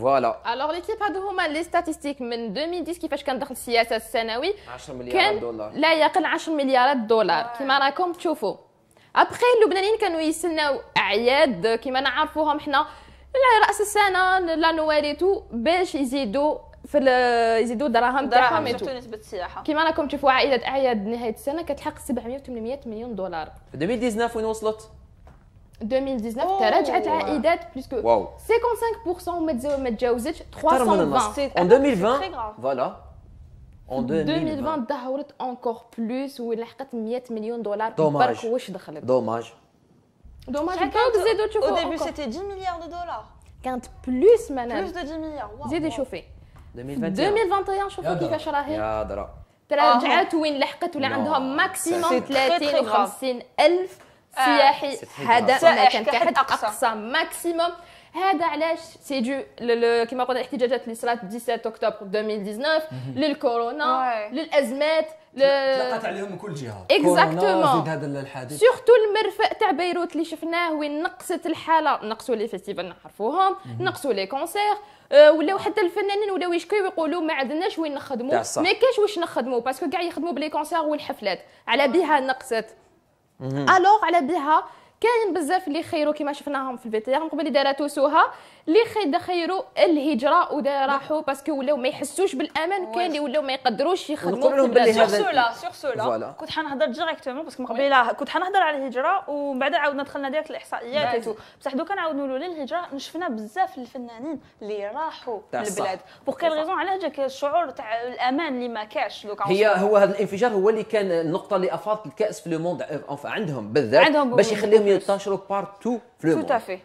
فوالا الوغ ليكيب هادو هما لي ستاتيستيك من 2010 كيفاش كان دخل السياسه السنوي 10 مليارات دولار لا يقل 10 مليارات دولار كيما راكم تشوفوا ابخي اللبنانيين كانوا يستناو اعياد كيما نعرفوهم حنا راس السنه لا نوالي تو باش يزيدوا في يزيدوا دراهم دراهم يزيدوا نسبه السياحه كيما راكم تشوفوا عائله اعياد نهايه السنه كتحقق 700 800 مليون دولار في 2019 وين وصلت 2019, il y plus de 55% de 320%. En 2020, c'est En 2020, il a encore plus de million de dollars. Dommage. Dommage. Au début, c'était 10 milliards de dollars. Plus de 10 milliards. a 2021, chauffeur qui Il y a des chauffeurs سياحي هذا مكان كحد أقصى. اقصى ماكسيموم هذا علاش سي دو كيما قلنا الاحتجاجات اللي صرات 17 اكتوبر 2019 للكورونا للازمات تلقات عليهم من كل جهه اكزاكتومون هذا الحادث سورتو المرفأ تاع بيروت اللي شفناه وين نقصت الحاله نقصوا لي فيستيفال نعرفوهم نقصوا لي كونسير آه، ولاو حتى الفنانين ولاو يشكيو ويقولوا ما عندناش وين نخدموا ما كاش واش نخدموا باسكو كاع يخدموا بلي كونسير والحفلات على بها نقصت الوغ على بها كاين بزاف اللي خيروا كما شفناهم في الفيتير من قبل دارت توسوها اللي خيروا الهجره وراحوا باسكو ولاو ما يحسوش بالامان كاين اللي ولاو ما يقدروش يخدموا نقول لهم باللي سيغ سولا سيغ سولا كنت حنهضر ديريكتومون باسكو من قبيله كنت حنهضر على الهجره ومن بعد عاودنا دخلنا ديريكت الاحصائيات بصح دوكا نعاود نقولوا للهجره شفنا بزاف الفنانين اللي راحوا للبلاد بوغ كيل ريزون على جاك الشعور تاع الامان اللي ما كاش دوكا هي هو هذا الانفجار هو اللي كان النقطه اللي افاضت الكاس في لو موند آه، عندهم بالذات باش يخليهم mieux, tachrok partout. Tout à fait.